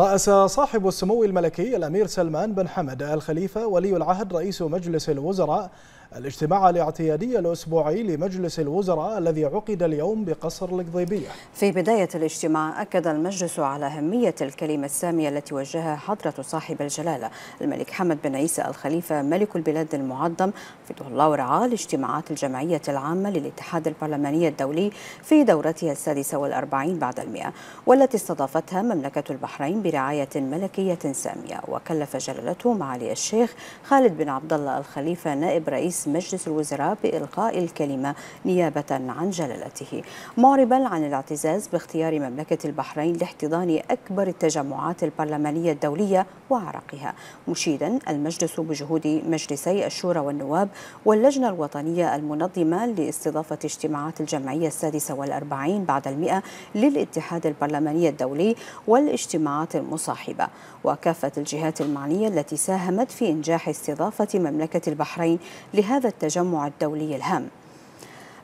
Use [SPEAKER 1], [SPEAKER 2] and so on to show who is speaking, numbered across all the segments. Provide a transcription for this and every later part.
[SPEAKER 1] رأس صاحب السمو الملكي الأمير سلمان بن حمد الخليفة ولي العهد رئيس مجلس الوزراء الاجتماع الاعتيادي الأسبوعي لمجلس الوزراء الذي عقد اليوم
[SPEAKER 2] بقصر القضيبية في بداية الاجتماع أكد المجلس على أهمية الكلمة السامية التي وجهها حضرة صاحب الجلالة الملك حمد بن عيسى الخليفة ملك البلاد المعظم في الله ورعاه لاجتماعات الجمعية العامة للاتحاد البرلماني الدولي في دورتها السادسة والأربعين بعد المئة والتي استضافتها مملكة البحرين برعاية ملكية سامية وكلف جلالته معالي الشيخ خالد بن عبد الله الخليفة نائب رئيس رئيس مجلس الوزراء بإلقاء الكلمة نيابة عن جلالته معربا عن الاعتزاز باختيار مملكة البحرين لاحتضان أكبر التجمعات البرلمانية الدولية وعرقها مشيدا المجلس بجهود مجلسي الشورى والنواب واللجنة الوطنية المنظمة لاستضافة اجتماعات الجمعية السادسة والأربعين بعد المئة للاتحاد البرلماني الدولي والاجتماعات المصاحبة وكافة الجهات المعنية التي ساهمت في إنجاح استضافة مملكة البحرين لها لهذا التجمع الدولي الهام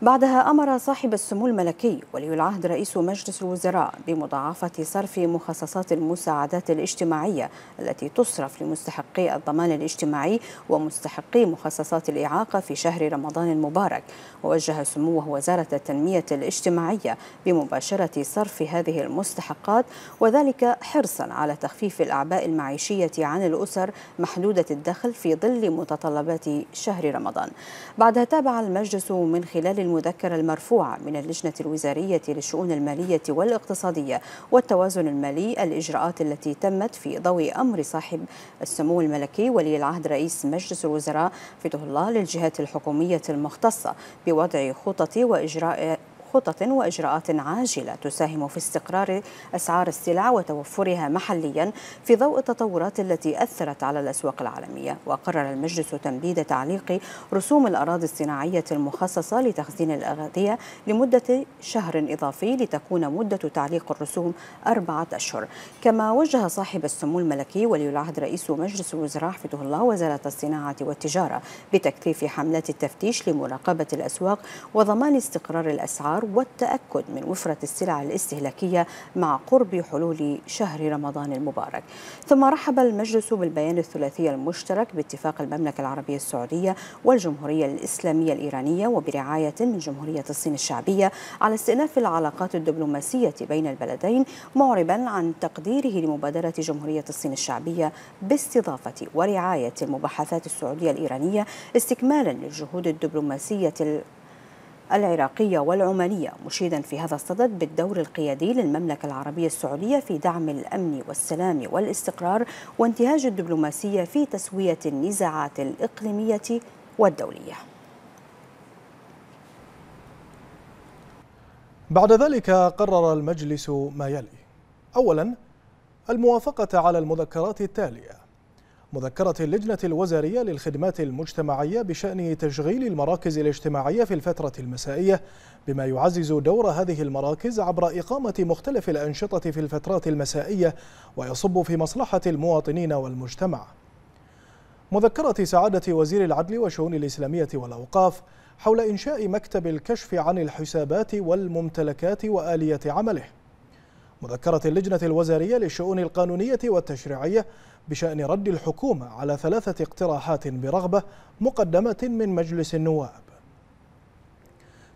[SPEAKER 2] بعدها أمر صاحب السمو الملكي ولي العهد رئيس مجلس الوزراء بمضاعفة صرف مخصصات المساعدات الاجتماعية التي تصرف لمستحقي الضمان الاجتماعي ومستحقي مخصصات الإعاقة في شهر رمضان المبارك ووجه سموه وزارة التنمية الاجتماعية بمباشرة صرف هذه المستحقات وذلك حرصا على تخفيف الأعباء المعيشية عن الأسر محدودة الدخل في ظل متطلبات شهر رمضان بعدها تابع المجلس من خلال المذكرة المرفوعة من اللجنة الوزارية للشؤون المالية والاقتصادية والتوازن المالي الإجراءات التي تمت في ضوء أمر صاحب السمو الملكي ولي العهد رئيس مجلس الوزراء فتح الله للجهات الحكومية المختصة بوضع خطط وإجراء خطط وإجراءات عاجلة تساهم في استقرار أسعار السلع وتوفرها محليا في ضوء التطورات التي أثرت على الأسواق العالمية وقرر المجلس تمديد تعليق رسوم الأراضي الصناعية المخصصة لتخزين الأغذية لمدة شهر إضافي لتكون مدة تعليق الرسوم أربعة أشهر كما وجه صاحب السمو الملكي ولي العهد رئيس مجلس الوزراء حفظه الله وزارة الصناعة والتجارة بتكثيف حملات التفتيش لمراقبة الأسواق وضمان استقرار الأسعار والتأكد من وفرة السلع الاستهلاكية مع قرب حلول شهر رمضان المبارك ثم رحب المجلس بالبيان الثلاثي المشترك باتفاق المملكة العربية السعودية والجمهورية الإسلامية الإيرانية وبرعاية من جمهورية الصين الشعبية على استئناف العلاقات الدبلوماسية بين البلدين معربا عن تقديره لمبادرة جمهورية الصين الشعبية باستضافة ورعاية المباحثات السعودية الإيرانية استكمالا للجهود الدبلوماسية العراقية والعمانية مشيدا في هذا الصدد بالدور القيادي للمملكة العربية السعودية في دعم الأمن والسلام والاستقرار وانتهاج الدبلوماسية في تسوية النزاعات الإقليمية والدولية
[SPEAKER 1] بعد ذلك قرر المجلس ما يلي أولا الموافقة على المذكرات التالية مذكرة اللجنة الوزارية للخدمات المجتمعية بشأن تشغيل المراكز الاجتماعية في الفترة المسائية بما يعزز دور هذه المراكز عبر إقامة مختلف الأنشطة في الفترات المسائية ويصب في مصلحة المواطنين والمجتمع مذكرة سعادة وزير العدل والشؤون الإسلامية والأوقاف حول إنشاء مكتب الكشف عن الحسابات والممتلكات وآلية عمله مذكرة اللجنة الوزارية للشؤون القانونية والتشريعية بشأن رد الحكومة على ثلاثة اقتراحات برغبة مقدمة من مجلس النواب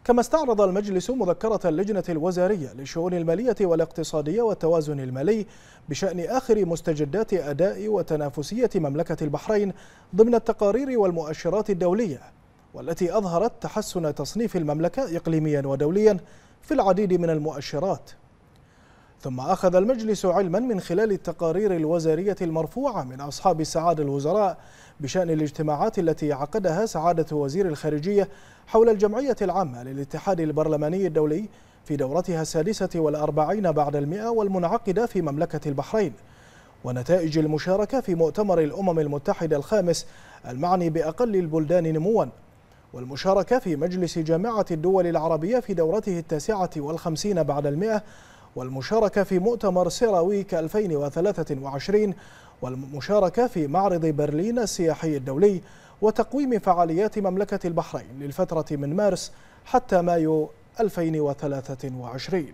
[SPEAKER 1] كما استعرض المجلس مذكرة اللجنة الوزارية للشؤون المالية والاقتصادية والتوازن المالي بشأن آخر مستجدات أداء وتنافسية مملكة البحرين ضمن التقارير والمؤشرات الدولية والتي أظهرت تحسن تصنيف المملكة إقليميا ودوليا في العديد من المؤشرات ثم أخذ المجلس علما من خلال التقارير الوزارية المرفوعة من أصحاب السعادة الوزراء بشأن الاجتماعات التي عقدها سعادة وزير الخارجية حول الجمعية العامة للاتحاد البرلماني الدولي في دورتها السادسة والأربعين بعد المئة والمنعقدة في مملكة البحرين ونتائج المشاركة في مؤتمر الأمم المتحدة الخامس المعني بأقل البلدان نمواً والمشاركة في مجلس جامعة الدول العربية في دورته التاسعة والخمسين بعد المئة والمشاركة في مؤتمر سيراويك 2023 والمشاركة في معرض برلين السياحي الدولي وتقويم فعاليات مملكة البحرين للفترة من مارس حتى مايو 2023